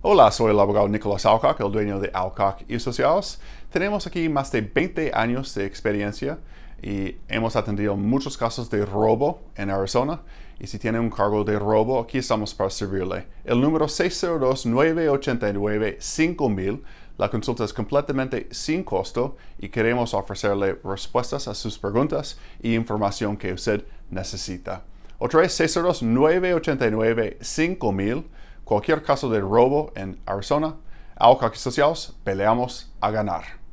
Hola, soy el abogado Nicolás Alcock, el dueño de Alcock y Asociados. Tenemos aquí más de 20 años de experiencia y hemos atendido muchos casos de robo en Arizona. Y si tiene un cargo de robo, aquí estamos para servirle. El número 602-989-5000. La consulta es completamente sin costo y queremos ofrecerle respuestas a sus preguntas y información que usted necesita. Otra vez, 602-989-5000 cualquier caso de robo en Arizona, que Asociados peleamos a ganar.